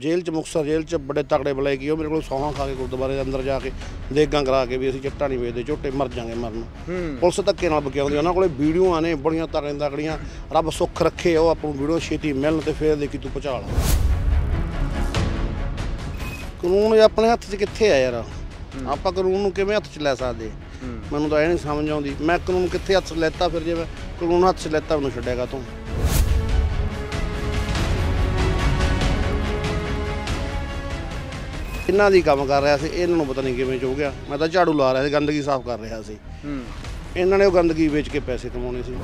ਜੇਲ੍ਹ ਚ ਮੁਕਸਰ ਜੇਲ੍ਹ ਚ ਬੜੇ ਤਕੜੇ ਬਲੇ ਹੀ ਉਹ ਮੇਰੇ ਕੋਲ ਸੌਹਾਂ ਖਾ ਕੇ ਗੁਰਦੁਆਰੇ ਦੇ ਅੰਦਰ ਜਾ ਕੇ ਦੇਗਾਂ ਕਰਾ ਕੇ ਵੀ ਅਸੀਂ ਚਿੱਟਾ ਨਹੀਂ ਵੇਚਦੇ ਝੋਟੇ ਮਰ ਜਾਗੇ ਮਰਨ ਪੁਲਿਸ ਧੱਕੇ ਨਾਲ ਬਕਿਆਉਂਦੀ ਉਹਨਾਂ ਕੋਲੇ ਵੀਡੀਓਆਂ ਨੇ ਬੜੀਆਂ ਤਕੜੇ ਤਕੜੀਆਂ ਰੱਬ ਸੁੱਖ ਰੱਖੇ ਉਹ ਆਪਾਂ ਨੂੰ ਵੀਡੀਓ ਛੇਤੀ ਮਿਲਣ ਤੇ ਫੇਰ ਦੇਖੀ ਤੂੰ ਲਾ ਕਾਨੂੰਨ ਆਪਣੇ ਹੱਥ 'ਚ ਕਿੱਥੇ ਆ ਯਾਰ ਆਪਾਂ ਕਾਨੂੰਨ ਨੂੰ ਕਿਵੇਂ ਹੱਥ 'ਚ ਲੈ ਸਕਦੇ ਮੈਨੂੰ ਤਾਂ ਇਹ ਨਹੀਂ ਸਮਝ ਆਉਂਦੀ ਮੈਂ ਕਾਨੂੰਨ ਕਿੱਥੇ ਹੱਥ ਲੈਤਾ ਫਿਰ ਜੇ ਮੈਂ ਕਾਨੂੰਨ ਹੱਥ 'ਚ ਲੈਤਾ ਮੈਨੂੰ ਛੱਡੇਗਾ ਤੂੰ ਇਹਨਾਂ ਦੀ ਕੰਮ ਕਰ ਰਿਹਾ ਸੀ ਇਹਨਾਂ ਨੂੰ ਪਤਾ ਨਹੀਂ ਕਿਵੇਂ ਚੋ ਗਿਆ ਮੈਂ ਤਾਂ ਝਾੜੂ ਲਾ ਰਿਹਾ ਸੀ ਗੰਦਗੀ ਸਾਫ਼ ਕਰ ਰਿਹਾ ਸੀ ਇਹਨਾਂ ਨੇ ਉਹ ਗੰਦਗੀ ਵੇਚ ਕੇ ਪੈਸੇ ਕਮਾਉਣੇ ਸੀ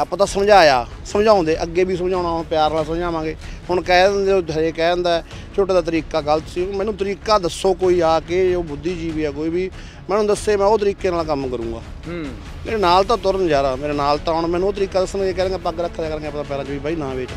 ਆਪਾਂ ਤਾਂ ਸਮਝਾਇਆ ਸਮਝਾਉਂਦੇ ਅੱਗੇ ਵੀ ਸਮਝਾਉਣਾ ਹੁਣ ਪਿਆਰ ਨਾਲ ਸਮਝਾਵਾਂਗੇ ਹੁਣ ਕਹਿ ਦਿੰਦੇ ਉਹ ਹਰੇ ਕਹਿ ਦਿੰਦਾ ਛੋਟਾ ਦਾ ਤਰੀਕਾ ਗਲਤ ਸੀ ਮੈਨੂੰ ਤਰੀਕਾ ਦੱਸੋ ਕੋਈ ਆ ਕੇ ਉਹ ਬੁੱਧੀਜੀਵੀ ਆ ਕੋਈ ਵੀ ਮੈਨੂੰ ਦੱਸੇ ਮੈਂ ਉਹ ਤਰੀਕੇ ਨਾਲ ਕੰਮ ਕਰੂੰਗਾ ਹੂੰ ਮੇਰੇ ਨਾਲ ਤਾਂ ਤੁਰਨ ਰਹਾ ਮੇਰੇ ਨਾਲ ਤਾਂ ਹੁਣ ਮੈਨੂੰ ਉਹ ਤਰੀਕਾ ਦੱਸਣਗੇ ਕਹਿੰਦੇ ਪੱਗ ਰੱਖ ਲਿਆ ਕਰਾਂਗੇ ਆਪਣਾ ਪੈਰਾਂ 'ਚ ਵੀ ਬਾਈ ਨਾ ਵੇਚ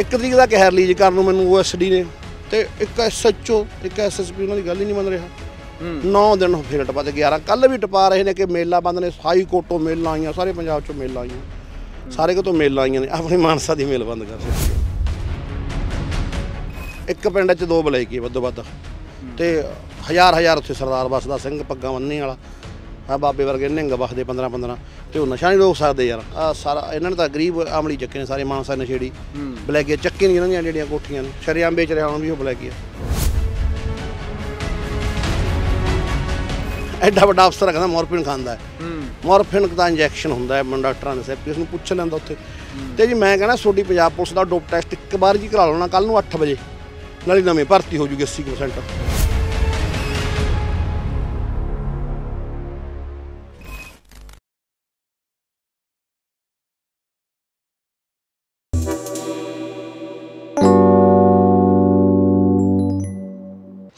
ਇੱਕ ਤਰੀਕ ਦਾ ਕਹਿਰ ਲੀਜ ਕਰਨ ਨੂੰ ਮੈਨੂੰ ਓਐਸਡੀ ਨੇ ਤੇ ਇੱਕ ਐਸਐਚਓ ਇੱਕ ਐਸਐਸਪੀ ਉਹਨਾਂ ਦੀ ਗੱਲ ਹੀ ਨਹੀਂ ਮੰਨ ਰਿਹਾ 9 ਦਿਨ ਫਿਰ ਟਪਾ ਤੇ 11 ਕੱਲ ਵੀ ਟਪਾ ਰਹੇ ਨੇ ਕਿ ਮੇਲਾ ਬੰਦ ਨੇ ਹਾਈ ਕੋਰਟੋਂ ਮੇਲਾ ਆਈਆਂ ਸਾਰੇ ਪੰਜਾਬ ਚੋਂ ਮੇਲਾ ਆਈਆਂ ਸਾਰੇ ਕਿਤੋਂ ਮੇਲਾ ਆਈਆਂ ਨੇ ਆਪਣੀ ਮਾਨਸਾ ਦੀ ਮੇਲ ਬੰਦ ਕਰ ਦਿੱਤੀ ਇੱਕ ਪਿੰਡ 'ਚ ਦੋ ਬਲੇਕੀ ਵੱਧੋ ਵੱਧ ਤੇ ਹਜ਼ਾਰ ਹਜ਼ਾਰ ਉੱਥੇ ਸਰਦਾਰ ਬਸਦਾ ਸਿੰਘ ਪੱਗਾਂ ਬੰਨੀ ਵਾਲਾ ਆ ਬਾਬੇ ਵਰਗੇ ਨਿੰਗ ਬਸਦੇ 15 15 ਤੇ ਉਹ ਨਸ਼ਾ ਨਹੀਂ ਰੋਕ ਸਕਦੇ ਯਾਰ ਆ ਸਾਰਾ ਇਹਨਾਂ ਨੇ ਤਾਂ ਗਰੀਬ ਆਮਲੀ ਚੱਕੇ ਨੇ ਸਾਰੇ ਮਾਨਸਾ ਨਸ਼ੇੜੀ ਬਲੇਕੀ ਚੱਕੇ ਨਹੀਂ ਇਹਨਾਂ ਦੀਆਂ ਜਿਹੜੀਆਂ ਕੋਠੀਆਂ ਨੇ ਸ਼ਰਿਆਮ ਵੇਚ ਰਿਹਾ ਹੁਣ ਵੀ ਉਹ ਬਲੇਕੀ ਆ ਐਡਾ ਵੱਡਾ ਅਫਸਰ ਕਹਿੰਦਾ ਮੋਰਫਿਨ ਖਾਂਦਾ ਹੈ ਮੋਰਫਿਨ ਦਾ ਇੰਜੈਕਸ਼ਨ ਹੁੰਦਾ ਹੈ ਡਾਕਟਰਾਂ ਨੇ ਉਸ ਨੂੰ ਪੁੱਛ ਲੈਂਦਾ ਉੱਥੇ ਤੇ ਜੀ ਮੈਂ ਕਹਿੰਦਾ ਸੋਡੀ ਪੰਜਾਬ ਪੁਲਿਸ ਦਾ ਡੋਪ ਟੈਸਟ ਇੱਕ ਵਾਰ ਜੀ ਕਰਾ ਲਓ ਨਾ ਕੱਲ ਨੂੰ 8 ਵਜੇ ਨਾਲੇ ਨਵੇਂ ਭਰਤੀ ਹੋ ਜੂਗੀ 80%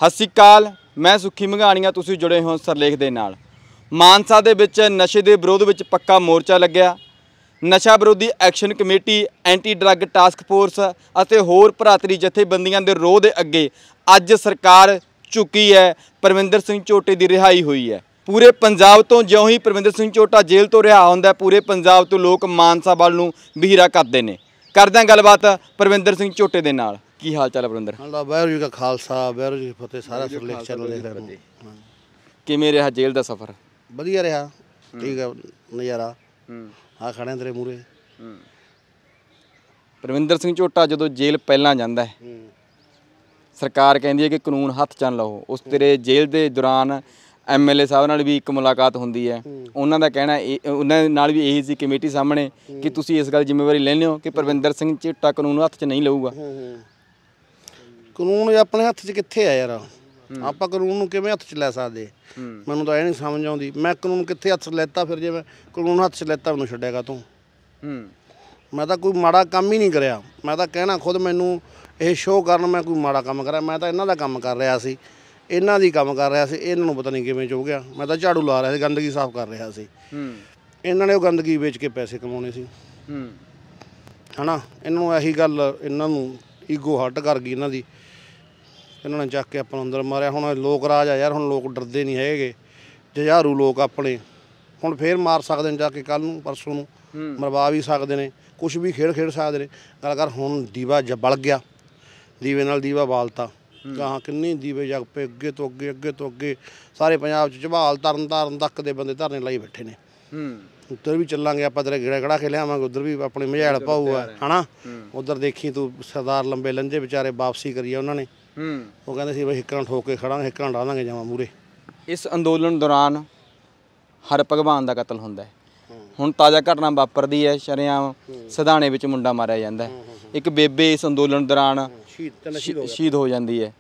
ਸਤਿ ਸ਼੍ਰੀ ਮੈਂ ਸੁਖੀ ਮੰਗਾਣੀਆਂ ਤੁਸੀਂ ਜੁੜੇ ਹੋ ਸਰਲੇਖ ਦੇ ਨਾਲ ਮਾਨਸਾ ਦੇ ਵਿੱਚ ਨਸ਼ੇ ਦੇ ਵਿਰੋਧ ਵਿੱਚ ਪੱਕਾ ਮੋਰਚਾ ਲੱਗਿਆ ਨਸ਼ਾ ਵਿਰੋਧੀ action committee anti drug task force ਅਤੇ ਹੋਰ ਭਰਾਤਰੀ ਜਥੇਬੰਦੀਆਂ ਦੇ ਰੋਹ ਦੇ ਅੱਗੇ ਅੱਜ ਸਰਕਾਰ ਝੁਕੀ ਹੈ ਪਰਮਿੰਦਰ ਸਿੰਘ ਝੋਟੇ ਦੀ ਰਿਹਾਈ ਹੋਈ ਹੈ ਪੂਰੇ ਪੰਜਾਬ ਤੋਂ ਜਿਉਂ ਹੀ ਪਰਮਿੰਦਰ ਸਿੰਘ ਝੋਟਾ ਜੇਲ੍ਹ ਤੋਂ ਰਿਹਾ ਹੁੰਦਾ ਪੂਰੇ ਪੰਜਾਬ ਤੋਂ ਲੋਕ ਮਾਨਸਾ ਵੱਲ ਨੂੰ ਵਿਹਰਾ ਕਰਦੇ ਨੇ ਕਰਦੇ ਆਂ ਗੱਲਬਾਤ ਪਰਮਿੰਦਰ ਸਿੰਘ ਝੋਟੇ ਦੇ ਨਾਲ ਕੀ ਹਾਲ ਚਾਲ ਹੈ ਪਰਮਿੰਦਰ ਹਾਂ ਵਾਹਿਗੁਰੂ ਜੀ ਦਾ ਖਾਲਸਾ ਵਾਹਿਗੁਰੂ ਜੀ ਕੀ ਫਤਿਹ ਸਾਰਾ ਸੁਰਲੇਖ ਚੱਲ ਰਿਹਾ ਕਿਵੇਂ ਰਿਹਾ ਜੇਲ੍ਹ ਦਾ ਸਫ਼ਰ ਵਧੀਆ ਰਿਹਾ ਠੀਕ ਹੈ ਨਜ਼ਾਰਾ ਆ ਖੜੇ ਤੇਰੇ ਮੂਰੇ ਪ੍ਰਵਿੰਦਰ ਸਿੰਘ ਝੋਟਾ ਜਦੋਂ ਜੇਲ੍ਹ ਪਹਿਲਾਂ ਜਾਂਦਾ ਹੈ ਸਰਕਾਰ ਕਹਿੰਦੀ ਹੈ ਕਿ ਕਾਨੂੰਨ ਹੱਥ ਚੰਨ ਲਓ ਉਸ ਤੇਰੇ ਜੇਲ੍ਹ ਦੇ ਦੌਰਾਨ ਐਮਐਲਏ ਸਾਹਿਬ ਨਾਲ ਵੀ ਇੱਕ ਮੁਲਾਕਾਤ ਹੁੰਦੀ ਹੈ ਉਹਨਾਂ ਦਾ ਕਹਿਣਾ ਉਹਨਾਂ ਨਾਲ ਵੀ ਇਹੀ ਸੀ ਕਮੇਟੀ ਸਾਹਮਣੇ ਕਿ ਤੁਸੀਂ ਇਸ ਗੱਲ ਜ਼ਿੰਮੇਵਾਰੀ ਲੈਣੇ ਹੋ ਕਿ ਪ੍ਰਵਿੰਦਰ ਸਿੰਘ ਝੋਟਾ ਕਾਨੂੰਨ ਹੱਥ 'ਚ ਨਹੀਂ ਲਊਗਾ ਕਾਨੂੰਨ ਆਪਣੇ ਹੱਥ 'ਚ ਕਿੱਥੇ ਆ ਯਾਰ ਆਪਾਂ ਕਾਨੂੰਨ ਨੂੰ ਕਿਵੇਂ ਹੱਥ 'ਚ ਲੈ ਸਕਦੇ ਮੈਨੂੰ ਤਾਂ ਇਹ ਨਹੀਂ ਸਮਝ ਆਉਂਦੀ ਮੈਂ ਕਾਨੂੰਨ ਕਿੱਥੇ ਹੱਥ ਲੈਤਾ ਫਿਰ ਜੇ ਮੈਂ ਕਾਨੂੰਨ ਹੱਥ 'ਚ ਲੈਤਾ ਮੈਨੂੰ ਛੱਡੇਗਾ ਤੂੰ ਮੈਂ ਤਾਂ ਕੋਈ ਮਾੜਾ ਕੰਮ ਹੀ ਨਹੀਂ ਕਰਿਆ ਮੈਂ ਤਾਂ ਕਹਿਣਾ ਖੁਦ ਮੈਨੂੰ ਇਹ ਸ਼ੋਅ ਕਰਨ ਮੈਂ ਕੋਈ ਮਾੜਾ ਕੰਮ ਕਰਿਆ ਮੈਂ ਤਾਂ ਇਹਨਾਂ ਦਾ ਕੰਮ ਕਰ ਰਿਹਾ ਸੀ ਇਹਨਾਂ ਦੀ ਕੰਮ ਕਰ ਰਿਹਾ ਸੀ ਇਹਨਾਂ ਨੂੰ ਪਤਾ ਨਹੀਂ ਕਿਵੇਂ ਚੋ ਗਿਆ ਮੈਂ ਤਾਂ ਝਾੜੂ ਲਾ ਰਿਹਾ ਸੀ ਗੰਦਗੀ ਸਾਫ਼ ਕਰ ਰਿਹਾ ਸੀ ਇਹਨਾਂ ਨੇ ਉਹ ਗੰਦਗੀ ਵੇਚ ਕੇ ਪੈਸੇ ਕਮਾਉਣੇ ਸੀ ਹਨਾ ਇਹਨਾਂ ਨੂੰ ਇਹੀ ਗੱਲ ਇਹਨਾਂ ਨੂੰ ਈਗੋ ਹਟ ਕਰ ਗਈ ਇਹਨਾਂ ਦੀ ਇਹਨਾਂ ਨੇ ਚੱਕ ਕੇ ਆਪਾਂ ਅੰਦਰ ਮਾਰਿਆ ਹੁਣ ਲੋਕ ਰਾਜ ਆ ਯਾਰ ਹੁਣ ਲੋਕ ਡਰਦੇ ਨਹੀਂ ਹੈਗੇ ਜਜ਼ਾਰੂ ਲੋਕ ਆਪਣੇ ਹੁਣ ਫੇਰ ਮਾਰ ਸਕਦੇ ਨੇ ਜਾ ਕੇ ਕੱਲ ਨੂੰ ਪਰਸੋਂ ਨੂੰ ਮਰਵਾ ਵੀ ਸਕਦੇ ਨੇ ਕੁਝ ਵੀ ਖੇਡ ਖੇਡ ਸਕਦੇ ਨੇ ਗੱਲ ਕਰ ਹੁਣ ਦੀਵਾ ਜ ਬਲ ਗਿਆ ਦੀਵੇ ਨਾਲ ਦੀਵਾ ਬਾਲਤਾ ਕਹਾਂ ਕਿੰਨੇ ਦੀਵੇ ਜਗ ਪੇ ਅੱਗੇ ਤੋਂ ਅੱਗੇ ਅੱਗੇ ਤੋਂ ਅੱਗੇ ਸਾਰੇ ਪੰਜਾਬ ਚ ਝਬਾਲ ਤਰਨ ਤਰਨ ਤੱਕ ਦੇ ਬੰਦੇ ਧਰਨੇ ਲਈ ਬੈਠੇ ਨੇ ਹੂੰ ਉੱਧਰ ਵੀ ਚੱਲਾਂਗੇ ਆਪਾਂ ਤੇਰੇ ਗੇੜਾ ਗੜਾ ਖੇਲੇ ਆਵਾਂਗੇ ਉੱਧਰ ਵੀ ਆਪਣੇ ਮਝੈਲ ਪਾਉਗਾ ਹਨਾ ਉੱਧਰ ਦੇਖੀ ਤੂੰ ਸਰਦਾਰ ਲੰਬੇ ਲੰਜੇ ਵਿਚਾਰੇ ਵਾਪਸੀ ਕਰੀਆ ਉਹਨਾਂ ਨੇ ਹੂੰ ਉਹ ਕਹਿੰਦੇ ਸੀ ਬਈ ਹਿੱਕਰਾਂ ਠੋਕ ਕੇ ਖੜਾਂਗੇ ਹਿੱਕਰਾਂ ਡਾ ਦਾਂਗੇ ਜਾਵਾਂ ਮੂਰੇ ਇਸ ਅੰਦੋਲਨ ਦੌਰਾਨ ਹਰ ਭਗਵਾਨ ਦਾ ਕਤਲ ਹੁੰਦਾ ਹੈ ਹੁਣ ਤਾਜ਼ਾ ਘਟਨਾ ਵਾਪਰਦੀ ਹੈ ਸ਼ਰਿਆਂ ਸਿਧਾਣੇ ਵਿੱਚ ਮੁੰਡਾ ਮਾਰਿਆ ਜਾਂਦਾ ਹੈ ਇੱਕ ਬੇਬੇ ਇਸ ਅੰਦੋਲਨ ਦੌਰਾਨ ਸ਼ਹੀਦ ਹੋ ਜਾਂਦੀ ਹੈ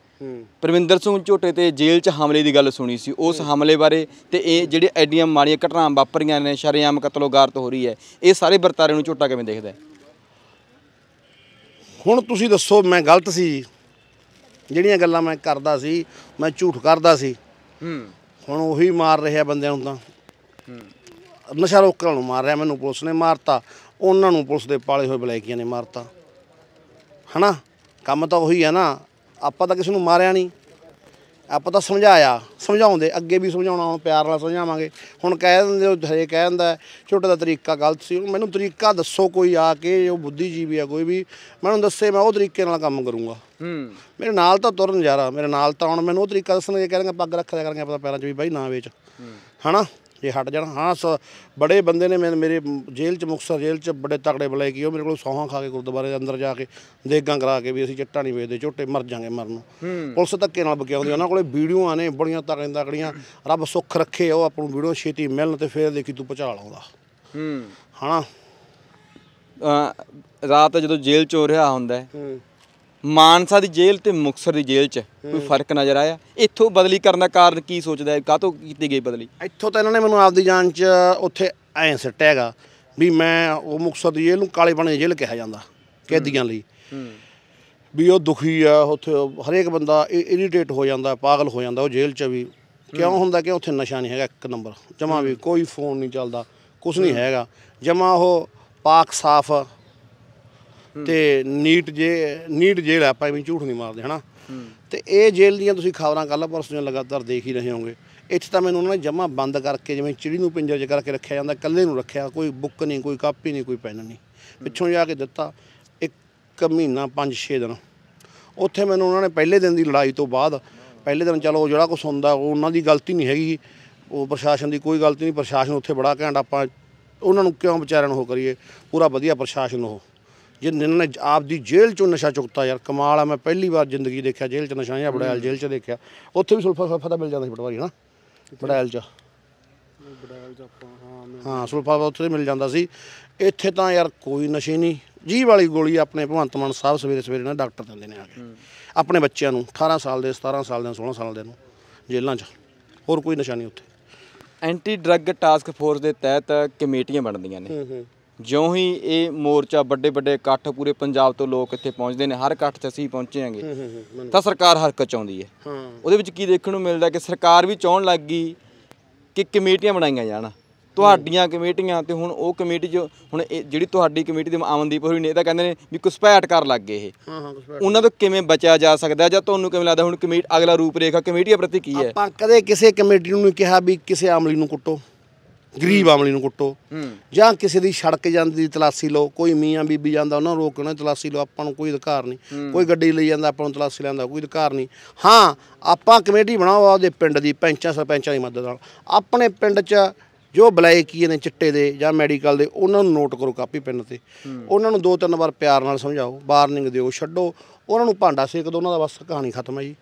ਪਰਵਿੰਦਰ ਸਿੰਘ ਝੋਟੇ ਤੇ ਜੇਲ੍ਹ 'ਚ ਹਮਲੇ ਦੀ ਗੱਲ ਸੁਣੀ ਸੀ ਉਸ ਹਮਲੇ ਬਾਰੇ ਤੇ ਇਹ ਜਿਹੜੇ ਐਡੀਆਂ ਮਾੜੀਆਂ ਘਟਨਾਵਾਂ ਵਾਪਰੀਆਂ ਨੇ ਸ਼ਰਿਆਂ ਕਤਲੋਗਾਰਤ ਹੋ ਰਹੀ ਹੈ ਇਹ ਸਾਰੇ ਵਰਤਾਰੇ ਨੂੰ ਝੋਟਾ ਕਿਵੇਂ ਦੇਖਦਾ ਹੈ ਹੁਣ ਤੁਸੀਂ ਦੱਸੋ ਮੈਂ ਗਲਤ ਸੀ ਜਿਹੜੀਆਂ ਗੱਲਾਂ ਮੈਂ ਕਰਦਾ ਸੀ ਮੈਂ ਝੂਠ ਕਰਦਾ ਸੀ ਹੂੰ ਹੁਣ ਉਹੀ ਮਾਰ ਰਿਹਾ ਬੰਦਿਆਂ ਨੂੰ ਤਾਂ ਹੂੰ ਨਸ਼ਾ ਰੋਕਣ ਨੂੰ ਮਾਰ ਰਿਹਾ ਮੈਨੂੰ ਪੁਲਿਸ ਨੇ ਮਾਰਤਾ ਉਹਨਾਂ ਨੂੰ ਪੁਲਿਸ ਦੇ ਪਾਲੇ ਹੋਏ ਬਲੈਕੀਆਂ ਨੇ ਮਾਰਤਾ ਹਨਾ ਕੰਮ ਤਾਂ ਉਹੀ ਹੈ ਨਾ ਆਪਾਂ ਤਾਂ ਕਿਸੇ ਨੂੰ ਮਾਰਿਆ ਨਹੀਂ ਆਪਾਂ ਤਾਂ ਸਮਝਾਇਆ ਸਮਝਾਉਂਦੇ ਅੱਗੇ ਵੀ ਸਮਝਾਉਣਾ ਹੁਣ ਪਿਆਰ ਨਾਲ ਸਮਝਾਵਾਂਗੇ ਹੁਣ ਕਹਿ ਦਿੰਦੇ ਉਹ ਹਰੇ ਕਹਿ ਦਿੰਦਾ ਝੋਟੇ ਦਾ ਤਰੀਕਾ ਗਲਤ ਸੀ ਮੈਨੂੰ ਤਰੀਕਾ ਦੱਸੋ ਕੋਈ ਆ ਕੇ ਉਹ ਬੁੱਧੀਜੀਵੀ ਆ ਕੋਈ ਵੀ ਮੈਨੂੰ ਦੱਸੇ ਮੈਂ ਉਹ ਤਰੀਕੇ ਨਾਲ ਕੰਮ ਕਰੂੰਗਾ ਹੂੰ ਮੇਰੇ ਨਾਲ ਤਾਂ ਤੁਰਨ ਜਾਰਾ ਮੇਰੇ ਨਾਲ ਤਾਂ ਹੁਣ ਮੈਨੂੰ ਉਹ ਤਰੀਕਾ ਦੱਸਣਗੇ ਕਹਿੰਦੇ ਪੱਗ ਰੱਖ ਲਿਆ ਕਰਾਂਗੇ ਆਪਣਾ ਪੈਰਾਂ 'ਚ ਵੀ ਬਾਈ ਨਾ ਵੇਚ ਹਨਾ ਇਹ ਹਟ ਜਾਣ ਹਾਂ ਬੜੇ ਬੰਦੇ ਨੇ ਮੇਰੇ ਜੇਲ੍ਹ 'ਚ ਮੁਕਸਰ ਜੇਲ੍ਹ 'ਚ ਬੜੇ ਤਕੜੇ ਬਲੇ ਕੀ ਉਹ ਮੇਰੇ ਕੋਲ ਸੌਹਾਂ ਖਾ ਕੇ ਗੁਰਦੁਆਰੇ ਦੇ ਅੰਦਰ ਜਾ ਕੇ ਦੇਗਾਂ ਕਰਾ ਕੇ ਵੀ ਅਸੀਂ ਚਿੱਟਾ ਨਹੀਂ ਵੇਚਦੇ ਝੋਟੇ ਮਰ ਜਾਾਂਗੇ ਮਰਨ ਨੂੰ ਪੁਲਿਸ ਧੱਕੇ ਨਾਲ ਬਕਿਆ ਹੁੰਦੀ ਉਹਨਾਂ ਕੋਲੇ ਵੀਡੀਓ ਨੇ ਬੜੀਆਂ ਤਕੜੇ ਤਕੜੀਆਂ ਰੱਬ ਸੁੱਖ ਰੱਖੇ ਉਹ ਆਪਣੂੰ ਵੀਡੀਓ ਛੇਤੀ ਮਿਲਣ ਤੇ ਫੇਰ ਦੇਖੀ ਤੂੰ ਪਚਾਲ ਆਉਂਦਾ ਹਾਂ ਹਣਾ ਰਾਤ ਜਦੋਂ ਜੇਲ੍ਹ ਹੋ ਰਿਹਾ ਹੁੰਦਾ ਮਾਨਸਾ ਦੀ ਜੇਲ੍ਹ ਤੇ ਮੁਕਸਰ ਦੀ ਜੇਲ੍ਹ 'ਚ ਕੋਈ ਫਰਕ ਨਜ਼ਰ ਆਇਆ ਇੱਥੋਂ ਬਦਲੀ ਕਰਨ ਦਾ ਕਾਰਨ ਕੀ ਸੋਚਦਾ ਹੈ ਕਾਹਤੋਂ ਕੀਤੀ ਗਈ ਬਦਲੀ ਇੱਥੋਂ ਤਾਂ ਇਹਨਾਂ ਨੇ ਮੈਨੂੰ ਆਪਦੀ ਜਾਨ 'ਚ ਉੱਥੇ ਐਂ ਸਿੱਟਿਆ ਹੈਗਾ ਵੀ ਮੈਂ ਉਹ ਮੁਕਸਰ ਦੀ ਜੇਲ੍ਹ ਨੂੰ ਕਾਲੇ ਬਣੇ ਜੇਲ੍ਹ ਕਿਹਾ ਜਾਂਦਾ ਕੈਦੀਆਂ ਲਈ ਵੀ ਉਹ ਦੁਖੀ ਆ ਉੱਥੇ ਹਰੇਕ ਬੰਦਾ ਇਰੀਟੇਟ ਹੋ ਜਾਂਦਾ ਪਾਗਲ ਹੋ ਜਾਂਦਾ ਉਹ ਜੇਲ੍ਹ 'ਚ ਵੀ ਕਿਉਂ ਹੁੰਦਾ ਕਿ ਉੱਥੇ ਨਸ਼ਾ ਨਹੀਂ ਹੈਗਾ ਇੱਕ ਨੰਬਰ ਜਮਾ ਵੀ ਕੋਈ ਫੋਨ ਨਹੀਂ ਚੱਲਦਾ ਕੁਝ ਨਹੀਂ ਹੈਗਾ ਜਮਾ ਉਹ ਪਾਕ ਸਾਫ ਤੇ ਨੀਟ ਜੇ ਨੀਟ ਜੇ ਆ ਆਪਾਂ ਵੀ ਝੂਠ ਨਹੀਂ ਮਾਰਦੇ ਹਨਾ ਤੇ ਇਹ ਜੇਲ੍ਹ ਦੀਆਂ ਤੁਸੀਂ ਖਬਰਾਂ ਕੱਲ ਪਰਸੋਂ ਲਗਾਤਾਰ ਦੇਖ ਹੀ ਰਹੇ ਹੋਗੇ ਇੱਥੇ ਤਾਂ ਮੈਨੂੰ ਉਹਨਾਂ ਨੇ ਜਮਾ ਬੰਦ ਕਰਕੇ ਜਿਵੇਂ ਚਿੜੀ ਨੂੰ ਪਿੰਜਰ 'ਚ ਕਰਕੇ ਰੱਖਿਆ ਜਾਂਦਾ ਇਕੱਲੇ ਨੂੰ ਰੱਖਿਆ ਕੋਈ ਬੁੱਕ ਨਹੀਂ ਕੋਈ ਕਾਪੀ ਨਹੀਂ ਕੋਈ ਪੈਨ ਨਹੀਂ ਪਿੱਛੋਂ ਜਾ ਕੇ ਦਿੱਤਾ ਇੱਕ ਮਹੀਨਾ 5-6 ਦਿਨ ਉੱਥੇ ਮੈਨੂੰ ਉਹਨਾਂ ਨੇ ਪਹਿਲੇ ਦਿਨ ਦੀ ਲੜਾਈ ਤੋਂ ਬਾਅਦ ਪਹਿਲੇ ਦਿਨ ਚਲੋ ਜਿਹੜਾ ਕੁਝ ਹੁੰਦਾ ਉਹ ਉਹਨਾਂ ਦੀ ਗਲਤੀ ਨਹੀਂ ਹੈਗੀ ਉਹ ਪ੍ਰਸ਼ਾਸਨ ਦੀ ਕੋਈ ਗਲਤੀ ਨਹੀਂ ਪ੍ਰਸ਼ਾਸਨ ਉੱਥੇ ਬੜਾ ਘੈਂਟ ਆਪਾਂ ਉਹਨਾਂ ਨੂੰ ਕਿਉਂ ਵਿਚਾਰਨ ਹੋ ਕਰੀਏ ਪੂਰਾ ਵਧੀਆ ਪ੍ਰਸ਼ਾਸਨ ਉਹ ਜੇ ਇਹਨਾਂ ਆਪ ਦੀ ਜੇਲ੍ਹ ਚੋਂ ਨਸ਼ਾ ਚੁਕਤਾ ਯਾਰ ਕਮਾਲ ਆ ਮੈਂ ਪਹਿਲੀ ਵਾਰ ਜ਼ਿੰਦਗੀ ਦੇਖਿਆ ਜੇਲ੍ਹ 'ਚ ਨਸ਼ਾ ਆ ਬੜਾਇਲ ਜੇਲ੍ਹ 'ਚ ਦੇਖਿਆ ਉੱਥੇ ਵੀ ਸੁਲਫਾ ਸਲਫਾ ਤਾਂ ਮਿਲ ਜਾਂਦਾ ਸੀ ਪਟਵਾਰੀ ਹਨਾ ਬੜਾਇਲ 'ਚ ਚ ਆਪਾਂ ਹਾਂ ਹਾਂ ਸੁਲਫਾ ਉੱਥੇ ਮਿਲ ਜਾਂਦਾ ਸੀ ਇੱਥੇ ਤਾਂ ਯਾਰ ਕੋਈ ਨਸ਼ੇ ਨਹੀਂ ਜੀ ਵਾਲੀ ਗੋਲੀ ਆਪਣੇ ਭਵੰਤ ਮਨ ਸਾਹਿਬ ਸਵੇਰੇ ਸਵੇਰੇ ਨਾ ਡਾਕਟਰ ਦਿੰਦੇ ਨੇ ਆ ਕੇ ਆਪਣੇ ਬੱਚਿਆਂ ਨੂੰ 18 ਸਾਲ ਦੇ 17 ਸਾਲ ਦੇ 16 ਸਾਲ ਦੇ ਨੂੰ ਜੇਲ੍ਹਾਂ 'ਚ ਹੋਰ ਕੋਈ ਨਸ਼ਾ ਨਹੀਂ ਉੱਥੇ ਐਂਟੀ ਡਰੱਗ ਟਾਸਕ ਫੋਰਸ ਦੇ ਤਹਿਤ ਕਮੇਟੀਆਂ ਬਣਦੀਆਂ ਨੇ ਜਿਉਂ ਹੀ ਇਹ ਮੋਰਚਾ ਵੱਡੇ ਵੱਡੇ ਇਕੱਠ ਪੂਰੇ ਪੰਜਾਬ ਤੋਂ ਲੋਕ ਇੱਥੇ ਪਹੁੰਚਦੇ ਨੇ ਹਰ ਇਕੱਠ 'ਚ ਅਸੀਂ ਪਹੁੰਚੇ ਹਾਂਗੇ ਤਾਂ ਸਰਕਾਰ ਹਰਕਤ ਚਾਉਂਦੀ ਹੈ ਉਹਦੇ ਵਿੱਚ ਕੀ ਦੇਖਣ ਨੂੰ ਮਿਲਦਾ ਕਿ ਸਰਕਾਰ ਵੀ ਚਾਹਣ ਲੱਗ ਗਈ ਕਿ ਕਮੇਟੀਆਂ ਬਣਾਈਆਂ ਜਾਣ ਤੁਹਾਡੀਆਂ ਕਮੇਟੀਆਂ ਤੇ ਹੁਣ ਉਹ ਕਮੇਟੀ ਜੋ ਹੁਣ ਜਿਹੜੀ ਤੁਹਾਡੀ ਕਮੇਟੀ ਦੇ ਆਮਨਦੀਪ ਹੋਰੀ ਨੇ ਇਹ ਤਾਂ ਕਹਿੰਦੇ ਨੇ ਵੀ ਕੁਸਪੈਟ ਕਰ ਲੱਗ ਗਏ ਇਹ ਉਹਨਾਂ ਤੋਂ ਕਿਵੇਂ ਬਚਿਆ ਜਾ ਸਕਦਾ ਜਾਂ ਤੁਹਾਨੂੰ ਕਿਵੇਂ ਲੱਗਦਾ ਹੁਣ ਕਮੇਟੀ ਅਗਲਾ ਰੂਪ ਰੇਖਾ ਕਮੇਟੀਆਂ ਪ੍ਰਤੀ ਕੀ ਹੈ ਆਪਾਂ ਕਦੇ ਕਿਸੇ ਕਮੇਟੀ ਨੂੰ ਨਹੀਂ ਕਿਹਾ ਵੀ ਕਿਸੇ ਆਮਲੀ ਨੂੰ ਕੁੱਟੋ ਗਰੀਬ ਆਮਲੀ ਨੂੰ ਕੁੱਟੋ ਜਾਂ ਕਿਸੇ ਦੀ ਸੜਕ ਜਾਂਦੀ ਦੀ ਤਲਾਸੀ ਲਓ ਕੋਈ ਮੀਆਂ ਬੀਬੀ ਜਾਂਦਾ ਉਹਨਾਂ ਨੂੰ ਰੋਕਣਾ ਤਲਾਸੀ ਲਓ ਆਪਾਂ ਨੂੰ ਕੋਈ ਅਧਿਕਾਰ ਨਹੀਂ ਕੋਈ ਗੱਡੀ ਲਈ ਜਾਂਦਾ ਆਪਾਂ ਨੂੰ ਤਲਾਸੀ ਲੈਂਦਾ ਕੋਈ ਅਧਿਕਾਰ ਨਹੀਂ ਹਾਂ ਆਪਾਂ ਕਮੇਟੀ ਬਣਾਓ ਆਪਦੇ ਪਿੰਡ ਦੀ ਪੈਂਚਾ ਸਰਪੰਚਾਂ ਦੀ ਮਦਦ ਨਾਲ ਆਪਣੇ ਪਿੰਡ 'ਚ ਜੋ ਬਲੈਕੀਏ ਨੇ ਚਿੱਟੇ ਦੇ ਜਾਂ ਮੈਡੀਕਲ ਦੇ ਉਹਨਾਂ ਨੂੰ ਨੋਟ ਕਰੋ ਕਾਪੀ ਪੈਨ ਤੇ ਉਹਨਾਂ ਨੂੰ ਦੋ ਤਿੰਨ ਵਾਰ ਪਿਆਰ ਨਾਲ ਸਮਝਾਓ ਵਾਰਨਿੰਗ ਦਿਓ ਛੱਡੋ ਉਹਨਾਂ ਨੂੰ ਭਾਂਡਾ ਸੇਕ ਦਿਓ ਉਹਨਾਂ ਦਾ ਬਸ ਕਹਾਣੀ ਖਤਮ ਹੈ ਜੀ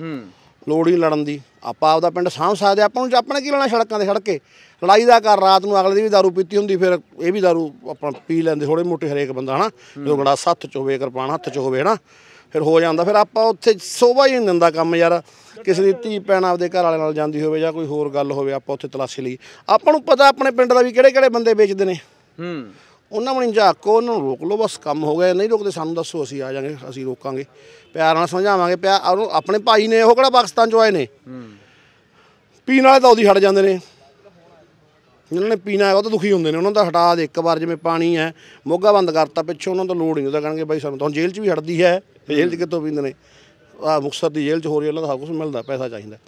ਹੂੰ ਲੋੜ ਹੀ ਲੜਨ ਦੀ ਆਪਾਂ ਆਪਦਾ ਪਿੰਡ ਸਾਂਭ ਸਕਦੇ ਆਪਾਂ ਨੂੰ ਆਪਣੇ ਕੀ ਲੈਣਾ ਸੜਕਾਂ ਦੇ ਸੜਕੇ ਲੜਾਈ ਦਾ ਕਰ ਰਾਤ ਨੂੰ ਅਗਲੇ ਦੀ ਵੀ दारू ਪੀਤੀ ਹੁੰਦੀ ਫਿਰ ਇਹ ਵੀ दारू ਆਪਾਂ ਪੀ ਲੈਂਦੇ ਥੋੜੇ ਮੋਟੇ ਹਰੇਕ ਬੰਦਾ ਹਨਾ ਜਦੋਂ ਗੜਾ ਹੱਥ ਚ ਹੋਵੇ ਕਿਰਪਾਨ ਹੱਥ ਚ ਹੋਵੇ ਹਨਾ ਫਿਰ ਹੋ ਜਾਂਦਾ ਫਿਰ ਆਪਾਂ ਉੱਥੇ ਸੋਭਾ ਹੀ ਦਿੰਦਾ ਕੰਮ ਯਾਰ ਕਿਸੇ ਦੀ ਧੀ ਪੈਣ ਆਪਦੇ ਘਰ ਵਾਲੇ ਨਾਲ ਜਾਂਦੀ ਹੋਵੇ ਜਾਂ ਕੋਈ ਹੋਰ ਗੱਲ ਹੋਵੇ ਆਪਾਂ ਉੱਥੇ ਤਲਾਸ਼ੀ ਲਈ ਆਪਾਂ ਨੂੰ ਪਤਾ ਆਪਣੇ ਪਿੰਡ ਦਾ ਵੀ ਕਿਹੜੇ ਕਿਹੜੇ ਬੰਦੇ ਵੇਚਦੇ ਨੇ ਹੂੰ ਉਹਨਾਂ ਨੂੰ ਜਾ ਕੋ ਉਹਨਾਂ ਨੂੰ ਰੋਕ ਲਓ ਬਸ ਕੰਮ ਹੋ ਗਿਆ ਨਹੀਂ ਰੋਕਦੇ ਸਾਨੂੰ ਦੱਸੋ ਅਸੀਂ ਆ ਜਾਾਂਗੇ ਅਸੀਂ ਰੋਕਾਂਗੇ ਪਿਆਰ ਨਾਲ ਸਮਝਾਵਾਂਗੇ ਪਿਆ ਉਹ ਆਪਣੇ ਭਾਈ ਨੇ ਉਹ ਕਿਹੜਾ ਪਾਕਿਸਤਾਨ ਚੋਂ ਆਏ ਨੇ ਪੀਣ ਵਾਲੇ ਤਾਂ ਉਹਦੀ ਛੱਡ ਜਾਂਦੇ ਨੇ ਇਹਨਾਂ ਨੇ ਪੀਣਾ ਹੈ ਉਹ ਤਾਂ ਦੁਖੀ ਹੁੰਦੇ ਨੇ ਉਹਨਾਂ ਦਾ ਹਟਾ ਦੇ ਇੱਕ ਵਾਰ ਜਿਵੇਂ ਪਾਣੀ ਹੈ ਮੋਗਾ ਬੰਦ ਕਰਤਾ ਪਿੱਛੋਂ ਉਹਨਾਂ ਤੋਂ ਲੋੜ ਨਹੀਂ ਉਹਦਾ ਕਹਣਗੇ ਬਾਈ ਸਾਨੂੰ ਤਾਂ ਜੇਲ੍ਹ 'ਚ ਵੀ ਹਟਦੀ ਹੈ ਜੇਲ੍ਹ 'ਚ ਕਿੱਥੋਂ ਪੀਂਦੇ ਨੇ ਆ ਮੁਕਸਰ ਦੀ ਜੇਲ੍ਹ 'ਚ ਹੋ ਰਹੀ ਉਹਨਾਂ ਦਾ ਸਭ ਕੁਝ ਮਿਲਦਾ ਪੈਸਾ ਚਾਹੀਦਾ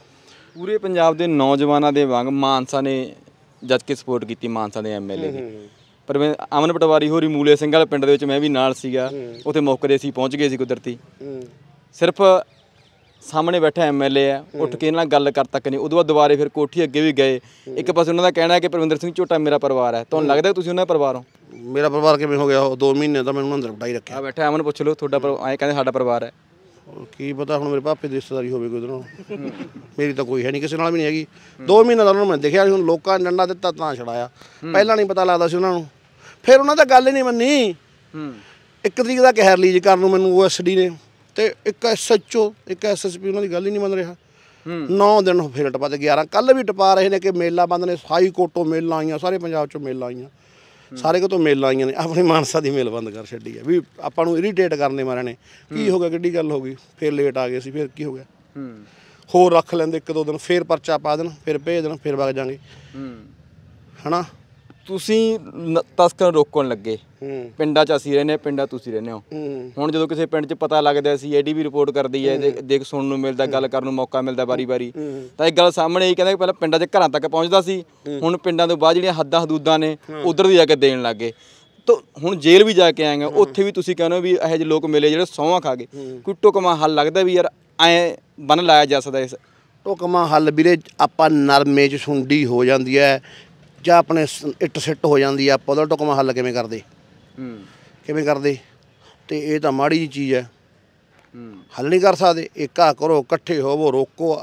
ਪੂਰੇ ਪੰਜਾਬ ਦੇ ਨੌਜਵਾਨਾਂ ਦੇ ਵਾਂਗ ਮਾਨਸਾ ਨੇ ਜਦ ਕਿ ਸਪੋਰਟ ਕੀਤੀ ਮਾਨਸਾ ਦੇ ਐਮਐਲਏ ਦੀ ਪਰਵੇਂ ਅਮਨ ਪਟਵਾਰੀ ਹੋਰੀ ਮੂਲੇ ਸਿੰਘ ਵਾਲੇ ਪਿੰਡ ਦੇ ਵਿੱਚ ਮੈਂ ਵੀ ਨਾਲ ਸੀਗਾ ਉੱਥੇ ਮੌਕੇ ਸੀ ਪਹੁੰਚ ਗਏ ਸੀ ਕੁਦਰਤੀ ਸਿਰਫ ਸਾਹਮਣੇ ਬੈਠਾ ਐਮਐਲਏ ਆ ਉੱਠ ਕੇ ਨਾਲ ਗੱਲ ਕਰ ਤੱਕ ਨਹੀਂ ਉਦੋਂ ਬਾਅਦ ਦੁਬਾਰੇ ਫਿਰ ਕੋਠੀ ਅੱਗੇ ਵੀ ਗਏ ਇੱਕ ਪਾਸੇ ਉਹਨਾਂ ਦਾ ਕਹਿਣਾ ਹੈ ਕਿ ਪਰਵਿੰਦਰ ਸਿੰਘ ਝੋਟਾ ਮੇਰਾ ਪਰਿਵਾਰ ਹੈ ਤੁਹਾਨੂੰ ਲੱਗਦਾ ਤੁਸੀਂ ਉਹਨਾਂ ਦਾ ਪਰਿਵਾਰ ਹੋ ਮੇਰਾ ਪਰਿਵਾਰ ਕਿਵੇਂ ਹੋ ਗਿਆ ਉਹ 2 ਮਹੀਨੇ ਤਾਂ ਮੈਨੂੰ ਅੰਦਰ ਬਟਾਈ ਰੱਖਿਆ ਆ ਬੈਠਾ ਅਮਨ ਪੁੱਛ ਲਓ ਤੁਹਾਡਾ ਐਂ ਕਹਿੰਦੇ ਸਾਡਾ ਪਰਿਵਾਰ ਹੈ ਕੀ ਪਤਾ ਹੁਣ ਮੇਰੇ ਪਾਪੇ ਦੀ ਰਿਸ਼ਤੇਦਾਰੀ ਹੋਵੇ ਕੋਈ ਉਧਰੋਂ ਮੇਰੀ ਤਾਂ ਕੋਈ ਹੈ ਨਹੀਂ ਕਿਸੇ ਨਾਲ ਵੀ ਨਹੀਂ ਹੈਗੀ 2 ਮਹੀਨੇ ਦਾ ਉਹਨਾਂ ਨੂੰ ਮੈਂ ਦੇਖਿਆ ਹੁਣ ਲੋਕਾਂ ਨੇ ਡੰਡਾ ਦਿੱਤਾ ਤਾਂ ਛੜਾਇਆ ਪਹਿਲਾਂ ਨਹੀਂ ਪਤਾ ਲੱਗਦਾ ਸੀ ਉਹਨਾਂ ਨੂੰ ਫਿਰ ਉਹਨਾਂ ਦਾ ਗੱਲ ਹੀ ਨਹੀਂ ਮੰਨੀ ਇੱਕ ਤਰੀਕ ਦਾ ਕਹਿਰ ਲੀਜ ਕਰਨ ਨੂੰ ਮੈਨੂੰ ਓਐਸਡੀ ਨੇ ਤੇ ਇੱਕ ਐਸਐਚਓ ਇੱਕ ਐਸਐਸਪੀ ਉਹਨਾਂ ਦੀ ਗੱਲ ਹੀ ਨਹੀਂ ਮੰਨ ਰਿਹਾ 9 ਦਿਨ ਫਿਰ ਟਪਾ ਤੇ 11 ਕੱਲ ਵੀ ਟਪਾ ਰਹੇ ਨੇ ਕਿ ਮੇਲਾ ਬੰਦ ਨੇ ਸਾਈ ਕੋਟੋ ਮੇਲਾ ਆਈਆਂ ਸਾਰੇ ਪੰਜਾਬ ਚੋਂ ਮੇਲਾ ਆਈਆਂ ਸਾਰੇ ਕੋ ਤੋਂ ਮੇਲ ਆਈਆਂ ਨੇ ਆਪਣੀ ਮਾਨਸਾ ਦੀ ਮੇਲ ਬੰਦ ਕਰ ਛੱਡੀ ਹੈ ਵੀ ਆਪਾਂ ਨੂੰ ਇਰੀਟੇਟ ਕਰਨ ਦੇ ਨੇ ਕੀ ਹੋ ਗਿਆ ਕਿੱਡੀ ਗੱਲ ਹੋ ਗਈ ਫਿਰ ਲੇਟ ਆ ਗਏ ਸੀ ਫਿਰ ਕੀ ਹੋ ਗਿਆ ਹੋਰ ਰੱਖ ਲੈਂਦੇ ਇੱਕ ਦੋ ਦਿਨ ਫਿਰ ਪਰਚਾ ਪਾ ਦੇਣ ਫਿਰ ਭੇਜ ਦੇਣ ਫਿਰ ਵਗ ਜਾਾਂਗੇ ਹਨਾ ਤੁਸੀਂ ਤਸਕਰ ਰੋਕਣ ਲੱਗੇ ਹੂੰ ਪਿੰਡਾਂ 'ਚ ਅਸੀਂ ਰਹਿੰਦੇ ਆ ਪਿੰਡਾਂ ਤੁਸੀਂ ਰਹਿੰਦੇ ਹੋ ਹੁਣ ਜਦੋਂ ਕਿਸੇ ਪਿੰਡ 'ਚ ਪਤਾ ਲੱਗਦਾ ਸੀ ਐਡੀ ਵੀ ਰਿਪੋਰਟ ਕਰਦੀ ਹੈ ਦੇਖ ਸੁਣਨ ਨੂੰ ਮਿਲਦਾ ਗੱਲ ਕਰਨ ਨੂੰ ਮੌਕਾ ਮਿਲਦਾ ਵਾਰੀ-ਵਾਰੀ ਤਾਂ ਇੱਕ ਗੱਲ ਸਾਹਮਣੇ ਹੀ ਕਹਿੰਦਾ ਕਿ ਪਹਿਲਾਂ ਪਿੰਡਾਂ ਦੇ ਘਰਾਂ ਤੱਕ ਪਹੁੰਚਦਾ ਸੀ ਹੁਣ ਪਿੰਡਾਂ ਤੋਂ ਬਾਅਦ ਜਿਹੜੀਆਂ ਹੱਦਾਂ ਹਦੂਦਾਂ ਨੇ ਉਧਰ ਵੀ ਜਾ ਕੇ ਦੇਣ ਲੱਗੇ ਤਾਂ ਹੁਣ ਜੇਲ੍ਹ ਵੀ ਜਾ ਕੇ ਆਏਗਾ ਉੱਥੇ ਵੀ ਤੁਸੀਂ ਕਹਿੰਦੇ ਹੋ ਵੀ ਇਹੋ ਜਿਹੇ ਲੋਕ ਮਿਲੇ ਜਿਹੜੇ ਸੌਂਹਾਂ ਖਾ ਗਏ ਕੋਈ ਟੁਕਮਾ ਹੱਲ ਲੱਗਦਾ ਵੀ ਯਾਰ ਐ ਬਨ ਲਾਇਆ ਜਾ ਸਕਦਾ ਇਸ ਟੋਕਮਾ ਹੱਲ ਵੀਰੇ ਆਪਾਂ ਨਰਮੇ 'ਚ ਸੁੰਡੀ ਹੋ ਜਾਂਦੀ ਹੈ ਜਾਂ ਆਪਣੇ ਇੱਟ ਸਿੱਟ ਹੋ ਜਾਂਦੀ ਆ ਆਪਾਂ ਟੁਕਮਾ ਹੱਲ ਕਿਵੇਂ ਕਰਦੇ ਹੂੰ ਕਿਵੇਂ ਕਰਦੇ ਤੇ ਇਹ ਤਾਂ ਮਾੜੀ ਜੀ ਚੀਜ਼ ਹੈ ਹੱਲ ਨਹੀਂ ਕਰ ਸਕਦੇ ਆ ਕਰੋ ਇਕੱਠੇ ਹੋਵੋ ਰੋਕੋ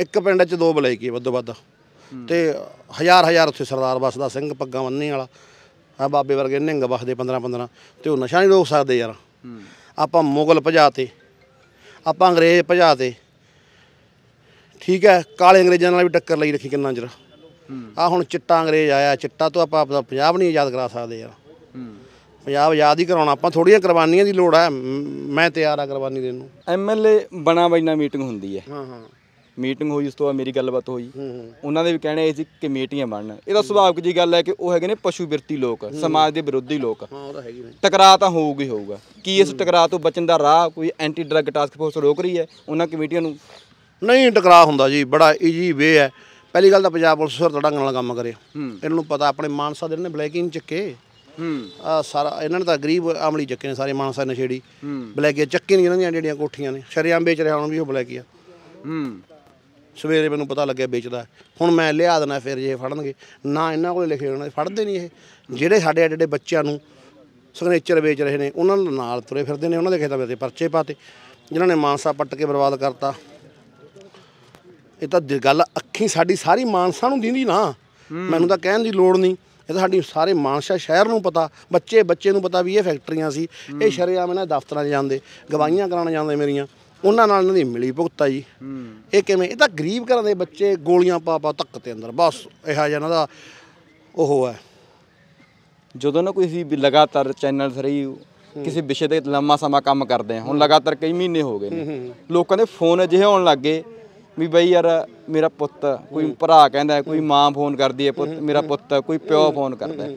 ਇੱਕ ਪਿੰਡ 'ਚ ਦੋ ਬਲੇਕੀ ਵੱਧੋ ਵੱਧ ਤੇ ਹਜ਼ਾਰ ਹਜ਼ਾਰ ਉੱਥੇ ਸਰਦਾਰ ਬਸਦਾ ਸਿੰਘ ਪੱਗਾਂ ਬੰਨੇ ਵਾਲਾ ਆ ਬਾਬੇ ਵਰਗੇ ਨਿੰਗ ਬਸਦੇ 15 15 ਤੇ ਉਹ ਨਸ਼ਾ ਨਹੀਂ ਰੋਕ ਸਕਦੇ ਯਾਰ ਆਪਾਂ ਮੁਗਲ ਭਜਾਤੇ ਆਪਾਂ ਅੰਗਰੇਜ਼ ਭਜਾਤੇ ਠੀਕ ਹੈ ਕਾਲੇ ਅੰਗਰੇਜ਼ਾਂ ਨਾਲ ਵੀ ਟੱਕਰ ਲਈ ਰੱਖੀ ਕਿੰਨਾ ਚਿਰ ਆ ਹੁਣ ਚਿੱਟਾ ਅੰਗਰੇਜ਼ ਆਇਆ ਚਿੱਟਾ ਤੋਂ ਆਪਾਂ ਆਪਣਾ ਪੰਜਾਬ ਨਹੀਂ ਆਜ਼ਾਦ ਕਰਾ ਸਕਦੇ ਯਾਰ ਪੰਜਾਬ ਆਜ਼ਾਦ ਹੀ ਕਰਾਉਣਾ ਆਪਾਂ ਥੋੜੀਆਂ ਕੁਰਬਾਨੀਆਂ ਦੀ ਲੋੜ ਹੈ ਮੈਂ ਤਿਆਰ ਆ ਕੁਰਬਾਨੀ ਦੇਣ ਨੂੰ ਐਮਐਲਏ ਬਣਾ ਬਾਈ ਮੀਟਿੰਗ ਹੁੰਦੀ ਹੈ ਹਾਂ ਹਾਂ ਮੀਟਿੰਗ ਹੋਈ ਉਸ ਤੋਂ ਬਾਅਦ ਮੇਰੀ ਗੱਲਬਾਤ ਹੋਈ ਉਹਨਾਂ ਦੇ ਵੀ ਕਹਿਣਾ ਇਹ ਸੀ ਕਮੇਟੀਆਂ ਬਣਨ ਇਹਦਾ ਸੁਭਾਅਕ ਜੀ ਗੱਲ ਹੈ ਕਿ ਉਹ ਹੈਗੇ ਨੇ ਪਸ਼ੂ ਵਿਰਤੀ ਲੋਕ ਸਮਾਜ ਦੇ ਵਿਰੋਧੀ ਲੋਕ ਹਾਂ ਹੈਗੀ ਟਕਰਾਅ ਤਾਂ ਹੋਊਗਾ ਹੋਊਗਾ ਕੀ ਇਸ ਟਕਰਾਅ ਤੋਂ ਬਚਣ ਦਾ ਰਾਹ ਕੋਈ ਐਂਟੀ ਡਰੱਗ ਟਾਸਕ ਫੋਰਸ ਰੋਕ ਰਹੀ ਹੈ ਉਹਨਾਂ ਕਮੇਟੀਆਂ ਨੂੰ ਨਹੀਂ ਟਕਰਾਅ ਹੁੰਦਾ ਜੀ ਬੜਾ ਈਜੀ ਵੇ ਹੈ ਪਹਿਲੀ ਗੱਲ ਤਾਂ ਪੰਜਾਬ ਪੁਲਿਸ ਸਰ ਡੰਗਣ ਨਾਲ ਕੰਮ ਕਰੇ ਇਹਨਾਂ ਨੂੰ ਪਤਾ ਆਪਣੇ ਮਾਨਸਾ ਦੇ ਇਹਨਾਂ ਨੇ ਬਲੈਕਿੰਗ ਚੱਕੇ ਹੂੰ ਸਾਰਾ ਇਹਨਾਂ ਨੇ ਤਾਂ ਗਰੀਬ ਆਮਲੀ ਚੱਕੇ ਨੇ ਸਾਰੇ ਮਾਨਸਾ ਨਸ਼ੇੜੀ ਬਲੈਕੇ ਚੱਕੇ ਨਹੀਂ ਇਹਨਾਂ ਦੀਆਂ ਜਿਹੜੀਆਂ ਕੋਠੀਆਂ ਨੇ ਸ਼ਰਿਆਮ ਵੇਚ ਰਿਹਾ ਹੁਣ ਵੀ ਉਹ ਬਲੈਕੀਆਂ ਹੂੰ ਸਵੇਰੇ ਮੈਨੂੰ ਪਤਾ ਲੱਗਿਆ ਵੇਚਦਾ ਹੁਣ ਮੈਂ ਲਿਆ ਦੇਣਾ ਫਿਰ ਜੇ ਫੜਨਗੇ ਨਾ ਇਹਨਾਂ ਕੋਲੇ ਲਿਖੇ ਹੋਣਾ ਫੜਦੇ ਨਹੀਂ ਇਹ ਜਿਹੜੇ ਸਾਡੇ ਐਡੇ ਐਡੇ ਬੱਚਿਆਂ ਨੂੰ ਸਿਗਨੇਚਰ ਵੇਚ ਰਹੇ ਨੇ ਉਹਨਾਂ ਦੇ ਨਾਲ ਤੁਰੇ ਫਿਰਦੇ ਨੇ ਉਹਨਾਂ ਦੇ ਖੇਤਾਂ ਵਿੱਚ ਪਰਚੇ ਪਾਤੇ ਜਿਨ੍ਹਾਂ ਨੇ ਮਾਨਸਾ ਪੱਟ ਕੇ ਬਰਬਾਦ ਕਰਤਾ ਇਹ ਤਾਂ ਗੱਲ ਅੱਖੀ ਸਾਡੀ ਸਾਰੀ ਮਾਨਸਾ ਨੂੰ ਦਿੰਦੀ ਨਾ ਮੈਨੂੰ ਤਾਂ ਕਹਿਣ ਦੀ ਲੋੜ ਨਹੀਂ ਇਹ ਤਾਂ ਸਾਡੀ ਸਾਰੇ ਮਾਨਸਾ ਸ਼ਹਿਰ ਨੂੰ ਪਤਾ ਬੱਚੇ ਬੱਚੇ ਨੂੰ ਪਤਾ ਵੀ ਇਹ ਫੈਕਟਰੀਆਂ ਸੀ ਇਹ ਸ਼ਰਿਆਮ ਇਹਨਾਂ ਦਫ਼ਤਰਾਂ 'ਚ ਜਾਂਦੇ ਗਵਾਹੀਆਂ ਕਰਾਉਣ ਜਾਂਦੇ ਮੇਰੀਆਂ ਉਹਨਾਂ ਨਾਲ ਇਹਨਾਂ ਦੀ ਮਿਲੀ ਭੁਗਤਾ ਜੀ ਇਹ ਕਿਵੇਂ ਇਹ ਤਾਂ ਗਰੀਬ ਘਰਾਂ ਦੇ ਬੱਚੇ ਗੋਲੀਆਂ ਪਾ ਪਾ ਤੱਕ ਤੇ ਅੰਦਰ ਬਸ ਇਹੋ ਜਿਹਾ ਇਹਨਾਂ ਦਾ ਉਹ ਹੈ ਜਦੋਂ ਨਾ ਕੋਈ ਅਸੀਂ ਲਗਾਤਾਰ ਚੈਨਲ ਫਰੀ ਕਿਸੇ ਵਿਸ਼ੇ ਤੇ ਲੰਮਾ ਸਮਾਂ ਕੰਮ ਕਰਦੇ ਆ ਹੁਣ ਲਗਾਤਾਰ ਕਈ ਮਹੀਨੇ ਹੋ ਗਏ ਨੇ ਲੋਕਾਂ ਦੇ ਫੋਨ ਅਜਿਹੇ ਆਉਣ ਲੱਗੇ ਵੀ ਬਈ ਯਾਰ ਮੇਰਾ ਪੁੱਤ ਕੋਈ ਭਰਾ ਕਹਿੰਦਾ ਕੋਈ ਮਾਂ ਫੋਨ ਕਰਦੀ ਹੈ ਪੁੱਤ ਮੇਰਾ ਪੁੱਤ ਕੋਈ ਪਿਓ ਫੋਨ ਕਰਦਾ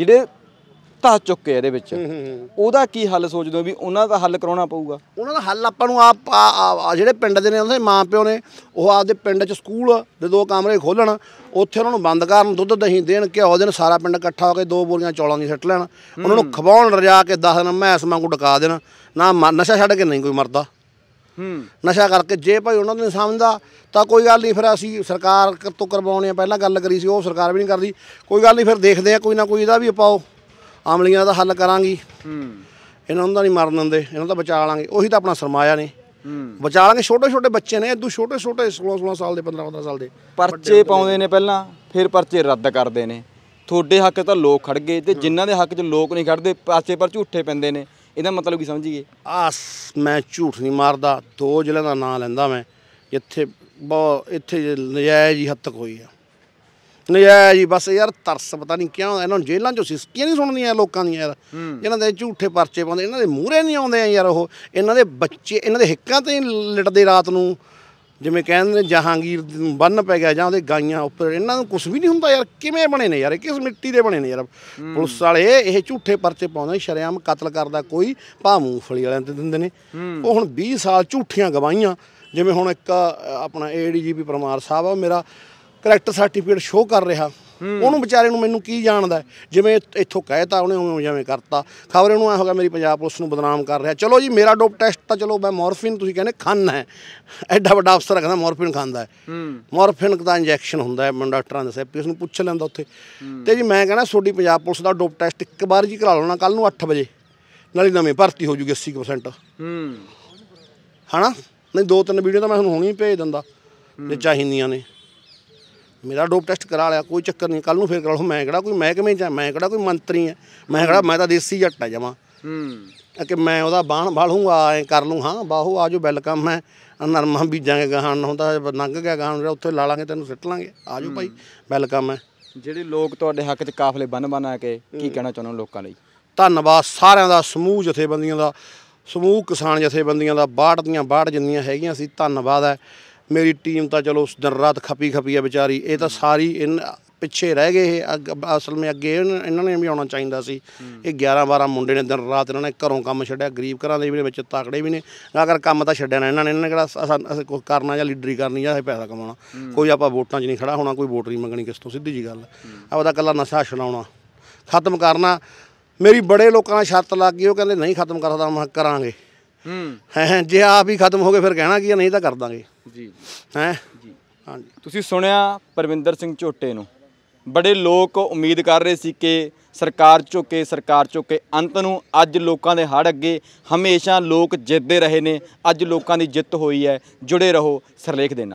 ਜਿਹੜੇ ਤਾ ਚੁੱਕੇ ਇਹਦੇ ਵਿੱਚ ਉਹਦਾ ਕੀ ਹੱਲ ਸੋਚਦੇ ਹੋ ਵੀ ਉਹਨਾਂ ਦਾ ਹੱਲ ਕਰਾਉਣਾ ਪਊਗਾ ਉਹਨਾਂ ਦਾ ਹੱਲ ਆਪਾਂ ਨੂੰ ਆਪ ਜਿਹੜੇ ਪਿੰਡ ਦੇ ਨੇ ਉਹਦੇ ਪਿਓ ਨੇ ਉਹ ਆਪਦੇ ਪਿੰਡ 'ਚ ਸਕੂਲ ਦੇ ਦੋ ਕਮਰੇ ਖੋਲਣ ਉੱਥੇ ਉਹਨਾਂ ਨੂੰ ਬੰਦ ਕਰਨ ਦੁੱਧ ਦਹੀਂ ਦੇਣ ਕਿ ਉਹ ਦਿਨ ਸਾਰਾ ਪਿੰਡ ਇਕੱਠਾ ਹੋ ਕੇ ਦੋ ਬੋਰੀਆਂ ਚੌਲਾਂ ਦੀ ਸੱਟ ਲੈਣ ਉਹਨਾਂ ਨੂੰ ਖਵਾਉਣ ਰਜਾ ਕੇ 10 ਦਿਨ ਮੈਸ ਵਾਂਗੂ ਡਕਾ ਦੇਣ ਨਾ ਨਸ਼ਾ ਛੱਡ ਕੇ ਨਹੀਂ ਕੋਈ ਮਰਦਾ ਨਸ਼ਾ ਕਰਕੇ ਜੇ ਭਾਈ ਉਹਨਾਂ ਨੂੰ ਸਮਝਦਾ ਤਾਂ ਕੋਈ ਗੱਲ ਨਹੀਂ ਫਿਰ ਅਸੀਂ ਸਰਕਾਰ ਤੋਂ ਕਰਵਾਉਣੇ ਆ ਪਹਿਲਾਂ ਗੱਲ ਕਰੀ ਸੀ ਉਹ ਸਰਕਾਰ ਵੀ ਨਹੀਂ ਕਰਦੀ ਕੋਈ ਗੱਲ ਨਹੀਂ ਫਿਰ ਦੇਖਦੇ ਆ ਕੋਈ ਨਾ ਕੋਈ ਇਹਦਾ ਵੀ ਪਾਓ ਆਮਲੀਆਂ ਦਾ ਹੱਲ ਕਰਾਂਗੀ ਇਹਨਾਂ ਨੂੰ ਤਾਂ ਨਹੀਂ ਮਾਰਨ ਦਿੰਦੇ ਇਹਨਾਂ ਤਾਂ ਬਚਾ ਲਾਂਗੇ ਉਹੀ ਤਾਂ ਆਪਣਾ ਸਰਮਾਇਆ ਨੇ ਬਚਾ ਲਾਂਗੇ ਛੋਟੇ ਛੋਟੇ ਬੱਚੇ ਨੇ ਇਦੋਂ ਛੋਟੇ ਛੋਟੇ 16 16 ਸਾਲ ਦੇ 15 15 ਸਾਲ ਦੇ ਪਰਚੇ ਪਾਉਂਦੇ ਨੇ ਪਹਿਲਾਂ ਫਿਰ ਪਰਚੇ ਰੱਦ ਕਰਦੇ ਨੇ ਤੁਹਾਡੇ ਹੱਕ ਤਾਂ ਲੋਕ ਖੜ ਗਏ ਤੇ ਜਿਨ੍ਹਾਂ ਦੇ ਹੱਕ 'ਚ ਲੋਕ ਨਹੀਂ ਖੜਦੇ ਪਾਸੇ ਪਰ ਝੂਠੇ ਪੈਂਦੇ ਨੇ ਇਹਦਾ ਮਤਲਬ ਕੀ ਸਮਝੀਏ ਆਸ ਮੈਂ ਝੂਠ ਨਹੀਂ ਮਾਰਦਾ ਦੋ ਜ਼ਿਲ੍ਹਿਆਂ ਦਾ ਨਾਂ ਲੈਂਦਾ ਮੈਂ ਜਿੱਥੇ ਬਹੁਤ ਇੱਥੇ ਨਜਾਇਜ਼ ਹੀ ਹੱਤਕ ਹੋਈ ਆ ਨਜਾਇਜ਼ ਹੀ ਬਸ ਯਾਰ ਤਰਸ ਪਤਾ ਨਹੀਂ ਕਿਉਂ ਇਹਨਾਂ ਨੂੰ ਜੇਲ੍ਹਾਂ ਚੋਂ ਸਿਸਕੀਆਂ ਨਹੀਂ ਸੁਣਦੀਆਂ ਲੋਕਾਂ ਦੀਆਂ ਯਾਰ ਇਹਨਾਂ ਦੇ ਝੂਠੇ ਪਰਚੇ ਪਾਉਂਦੇ ਇਹਨਾਂ ਦੇ ਮੂਹਰੇ ਨਹੀਂ ਆਉਂਦੇ ਯਾਰ ਉਹ ਇਹਨਾਂ ਦੇ ਬੱਚੇ ਇਹਨਾਂ ਦੇ ਹਿੱਕਾਂ ਤੇ ਲਟਦੇ ਰਾਤ ਨੂੰ ਜਿਵੇਂ ਕਹਿੰਦੇ ਨੇ ਜਹਾਂਗੀਰ ਨੂੰ ਬੰਨ ਪੈ ਗਿਆ ਜਾਂ ਉਹਦੇ ਗਾਈਆਂ ਉੱਪਰ ਇਹਨਾਂ ਨੂੰ ਕੁਝ ਵੀ ਨਹੀਂ ਹੁੰਦਾ ਯਾਰ ਕਿਵੇਂ ਬਣੇ ਨੇ ਯਾਰ ਕਿਸ ਮਿੱਟੀ ਦੇ ਬਣੇ ਨੇ ਯਾਰ ਪੁਲਿਸ ਵਾਲੇ ਇਹ ਝੂਠੇ ਪਰਚੇ ਪਾਉਂਦੇ ਸ਼ਰਿਆਮ ਕਤਲ ਕਰਦਾ ਕੋਈ ਭਾ ਮੂੰਫਲੀ ਵਾਲਿਆਂ ਤੇ ਦਿੰਦੇ ਨੇ ਉਹ ਹੁਣ 20 ਸਾਲ ਝੂਠੀਆਂ ਗਵਾਈਆਂ ਜਿਵੇਂ ਹੁਣ ਇੱਕ ਆਪਣਾ ਏਡੀਜੀਪੀ ਪਰਮਾਰ ਸਾਹਿਬ ਆ ਮੇਰਾ ਕਰੈਕਟਰ ਸਰਟੀਫਿਕੇਟ ਸ਼ੋਅ ਕਰ ਰਿਹਾ ਉਹਨੂੰ ਵਿਚਾਰੇ ਨੂੰ ਮੈਨੂੰ ਕੀ ਜਾਣਦਾ ਜਿਵੇਂ ਇੱਥੋਂ ਕਹਿਤਾ ਉਹਨੇ ਉਵੇਂ ਜਿਵੇਂ ਕਰਤਾ ਖਬਰ ਉਹਨੂੰ ਆ ਗਿਆ ਮੇਰੀ ਪੰਜਾਬ ਪੁਲਿਸ ਨੂੰ ਬਦਨਾਮ ਕਰ ਰਿਹਾ ਚਲੋ ਜੀ ਮੇਰਾ ਡੋਪ ਟੈਸਟ ਤਾਂ ਚਲੋ ਮੈਂ ਮੋਰਫਿਨ ਤੁਸੀਂ ਕਹਿੰਦੇ ਖੰਨ ਹੈ ਐਡਾ ਵੱਡਾ ਅਫਸਰ ਕਹਿੰਦਾ ਮੋਰਫਿਨ ਖਾਂਦਾ ਹੈ ਮੋਰਫਿਨ ਦਾ ਇੰਜੈਕਸ਼ਨ ਹੁੰਦਾ ਹੈ ਮੈਂ ਡਾਕਟਰਾਂ ਸੈਪੀ ਉਸ ਨੂੰ ਪੁੱਛ ਲੈਂਦਾ ਉੱਥੇ ਤੇ ਜੀ ਮੈਂ ਕਹਿੰਦਾ ਤੁਹਾਡੀ ਪੰਜਾਬ ਪੁਲਿਸ ਦਾ ਡੋਪ ਟੈਸਟ ਇੱਕ ਵਾਰ ਜੀ ਕਰਾ ਲਓ ਨਾ ਕੱਲ ਨੂੰ 8 ਵਜੇ ਨਾਲੇ ਨਵੇਂ ਭਰਤੀ ਹੋ ਜੂਗੀ 80% ਹਾਂ ਹਣਾ ਨਹੀਂ ਦੋ ਤਿੰਨ ਵੀਡੀਓ ਤਾਂ ਮੈਂ ਤੁਹਾਨੂੰ ਹੁਣੀ ਭੇਜ ਦਿੰਦਾ ਤੇ ਚਾਹੀਦੀਆਂ ਨੇ ਮੇਰਾ ਡੋਪ ਟੈਸਟ ਕਰਾ ਲਿਆ ਕੋਈ ਚੱਕਰ ਨਹੀਂ ਕੱਲ ਨੂੰ ਫੇਰ ਕਰਾ ਲਓ ਮੈਂ ਕਿਹੜਾ ਕੋਈ ਮਹਿਕਮੇ ਜਾਂ ਮੈਂ ਕਿਹੜਾ ਕੋਈ ਮੰਤਰੀ ਐ ਮੈਂ ਕਿਹੜਾ ਮੈਂ ਤਾਂ ਦੇਸੀ ਜੱਟ ਆ ਜਾਵਾਂ ਹੂੰ ਕਿ ਮੈਂ ਉਹਦਾ ਬਾਣ ਬਾਲੂੰਗਾ ਐ ਕਰ ਲੂੰ ਹਾਂ ਬਾਹੂ ਆਜੋ ਵੈਲਕਮ ਹੈ ਨਰਮਾ ਬੀਜਾਂਗੇ ਨਾ ਹੁੰਦਾ ਨੰਗ ਗਿਆ ਗਾਹਣ ਰਿਹਾ ਉੱਥੇ ਲਾ ਲਾਂਗੇ ਤੈਨੂੰ ਸਿੱਟ ਲਾਂਗੇ ਆਜੋ ਭਾਈ ਵੈਲਕਮ ਹੈ ਜਿਹੜੇ ਲੋਕ ਤੁਹਾਡੇ ਹੱਕ 'ਚ ਕਾਫਲੇ ਬੰਨ ਬਣਾ ਕੇ ਕੀ ਕਹਿਣਾ ਚਾਹੁੰਦੇ ਲੋਕਾਂ ਲਈ ਧੰਨਵਾਦ ਸਾਰਿਆਂ ਦਾ ਸਮੂਹ ਜਥੇਬੰਦੀਆਂ ਦਾ ਸਮੂਹ ਕਿਸਾਨ ਜਥੇਬੰਦੀਆਂ ਦਾ ਬਾੜ ਦੀਆਂ ਬਾੜ ਜਿੰਨੀਆਂ ਹੈਗੀਆਂ ਸੀ ਧੰਨਵਾਦ ਹੈ ਮੇਰੀ ਟੀਮ ਤਾਂ ਚਲੋ ਉਸ ਦਿਨ ਰਾਤ ਖਪੀ ਖਪੀ ਆ ਵਿਚਾਰੀ ਇਹ ਤਾਂ ਸਾਰੀ ਇਨ ਪਿੱਛੇ ਰਹਿ ਗਏ ਇਹ ਅਸਲ ਮੇ ਅੱਗੇ ਇਹਨਾਂ ਨੇ ਵੀ ਆਉਣਾ ਚਾਹੀਦਾ ਸੀ ਇਹ 11 12 ਮੁੰਡੇ ਨੇ ਦਿਨ ਰਾਤ ਇਹਨਾਂ ਨੇ ਘਰੋਂ ਕੰਮ ਛੱਡਿਆ ਗਰੀਬ ਘਰਾਂ ਦੇ ਵਿੱਚ ਤਾਕੜੇ ਵੀ ਨੇ ਕਰ ਕੰਮ ਤਾਂ ਛੱਡਿਆ ਨਾ ਇਹਨਾਂ ਨੇ ਇਹਨਾਂ ਨੇ ਕਿਹੜਾ ਕੁਝ ਕਰਨਾ ਜਾਂ ਲੀਡਰੀ ਕਰਨੀ ਜਾਂ ਪੈਸਾ ਕਮਾਉਣਾ ਕੋਈ ਆਪਾਂ ਵੋਟਾਂ 'ਚ ਨਹੀਂ ਖੜਾ ਹੋਣਾ ਕੋਈ ਵੋਟ ਨਹੀਂ ਮੰਗਣੀ ਕਿਸ ਤੋਂ ਸਿੱਧੀ ਜੀ ਗੱਲ ਆਪਦਾ ਕੱਲਾ ਨਸ਼ਾ ਛਡਾਉਣਾ ਖਤਮ ਕਰਨਾ ਮੇਰੀ ਬੜੇ ਲੋਕਾਂ ਨਾਲ ਸ਼ਰਤ ਲੱਗ ਗਈ ਉਹ ਕਹਿੰਦੇ ਨਹੀਂ ਖਤਮ ਕਰਦਾ ਮੈਂ ਕਰਾਂਗੇ ਹਾਂ ਹੈ ਜੇ ਆਪ ਹੀ ਖਤਮ ਹੋ ਗਏ ਫਿਰ ਕਹਿਣਾ ਕੀ ਨਹੀਂ ਤਾਂ ਕਰ ਦਾਂਗੇ ਜੀ ਹੈ ਜੀ ਹਾਂਜੀ ਤੁਸੀਂ ਸੁਣਿਆ ਪਰਵਿੰਦਰ ਸਿੰਘ ਝੋਟੇ ਨੂੰ ਬੜੇ ਲੋਕ ਉਮੀਦ ਕਰ ਰਹੇ ਸੀ ਕਿ ਸਰਕਾਰ ਝੁਕੇ ਸਰਕਾਰ ਝੁਕੇ ਅੰਤ ਨੂੰ ਅੱਜ ਲੋਕਾਂ ਦੇ ਹੜ ਅੱਗੇ ਹਮੇਸ਼ਾ ਲੋਕ ਜਿੱਤਦੇ ਰਹੇ ਨੇ ਅੱਜ ਲੋਕਾਂ ਦੀ ਜਿੱਤ ਹੋਈ ਹੈ ਜੁੜੇ ਰਹੋ ਸਰਲੇਖ ਦੇ